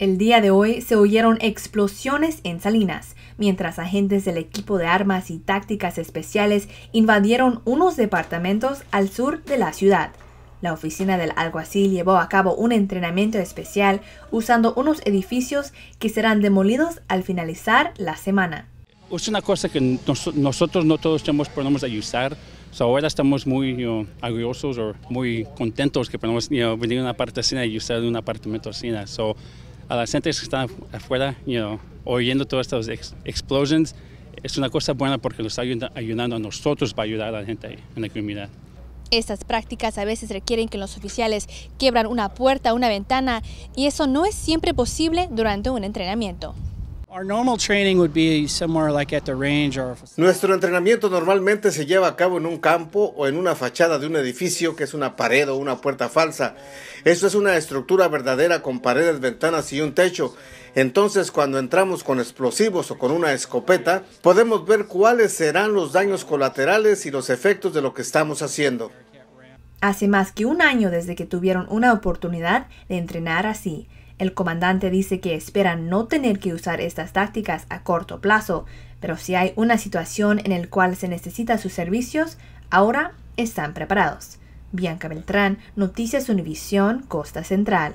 El día de hoy se oyeron explosiones en Salinas, mientras agentes del equipo de armas y tácticas especiales invadieron unos departamentos al sur de la ciudad. La oficina del alguacil llevó a cabo un entrenamiento especial usando unos edificios que serán demolidos al finalizar la semana es una cosa que nosotros no todos tenemos, podemos ayudar. ahora estamos muy orgullosos o muy contentos que podemos venir a una parte así y usar un apartamento así. So, a las gente que están afuera, you oyendo todas estas explosions explosiones, es una cosa buena porque nos está ayudando a nosotros para ayudar a la gente en la comunidad. Estas prácticas a veces requieren que los oficiales quebran una puerta, una ventana, y eso no es siempre posible durante un entrenamiento. Nuestro entrenamiento normalmente se lleva a cabo en un campo o en una fachada de un edificio que es una pared o una puerta falsa. Eso es una estructura verdadera con paredes, ventanas y un techo. Entonces, cuando entramos con explosivos o con una escopeta, podemos ver cuáles serán los daños colaterales y los efectos de lo que estamos haciendo. Hace más que un año desde que tuvieron una oportunidad de entrenar así. El comandante dice que espera no tener que usar estas tácticas a corto plazo, pero si hay una situación en la cual se necesitan sus servicios, ahora están preparados. Bianca Beltrán, Noticias Univisión, Costa Central.